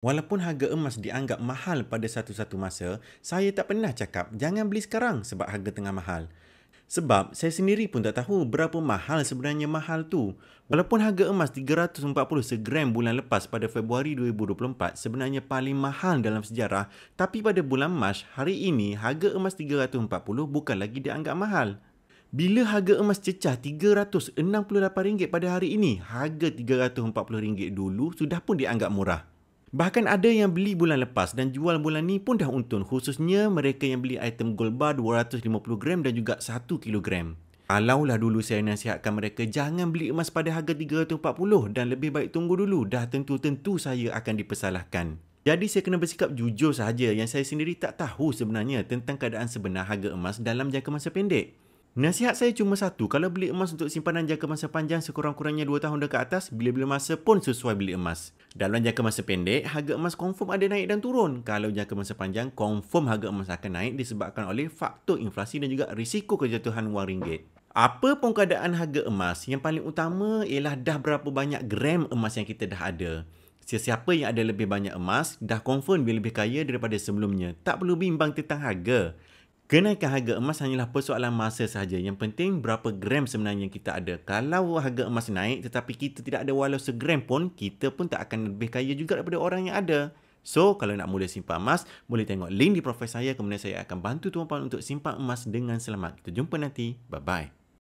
Walaupun harga emas dianggap mahal pada satu-satu masa, saya tak pernah cakap jangan beli sekarang sebab harga tengah mahal. Sebab saya sendiri pun tak tahu berapa mahal sebenarnya mahal tu. Walaupun harga emas 340 segram bulan lepas pada Februari 2024 sebenarnya paling mahal dalam sejarah, tapi pada bulan Mac hari ini harga emas 340 bukan lagi dianggap mahal. Bila harga emas cecah RM368 pada hari ini, harga RM340 dulu sudah pun dianggap murah. Bahkan ada yang beli bulan lepas dan jual bulan ni pun dah untung khususnya mereka yang beli item gold bar 250 gram dan juga 1 kilogram. Kalaulah dulu saya nasihatkan mereka jangan beli emas pada harga 340 dan lebih baik tunggu dulu dah tentu-tentu saya akan dipersalahkan. Jadi saya kena bersikap jujur sahaja yang saya sendiri tak tahu sebenarnya tentang keadaan sebenar harga emas dalam jangka masa pendek. Nasihat saya cuma satu, kalau beli emas untuk simpanan jangka masa panjang sekurang-kurangnya 2 tahun dekat atas, bila-bila masa pun sesuai beli emas. Dalam jangka masa pendek, harga emas confirm ada naik dan turun. Kalau jangka masa panjang, confirm harga emas akan naik disebabkan oleh faktor inflasi dan juga risiko kejatuhan wang ringgit. Apa pun keadaan harga emas, yang paling utama ialah dah berapa banyak gram emas yang kita dah ada. Sesiapa yang ada lebih banyak emas, dah confirm dia lebih kaya daripada sebelumnya. Tak perlu bimbang tentang harga. Kenaikan harga emas hanyalah persoalan masa sahaja. Yang penting berapa gram sebenarnya kita ada. Kalau harga emas naik tetapi kita tidak ada walau segram pun, kita pun tak akan lebih kaya juga daripada orang yang ada. So, kalau nak mula simpan emas, boleh tengok link di profil saya kemudian saya akan bantu tuan-tuan untuk simpan emas dengan selamat. Kita jumpa nanti. Bye-bye.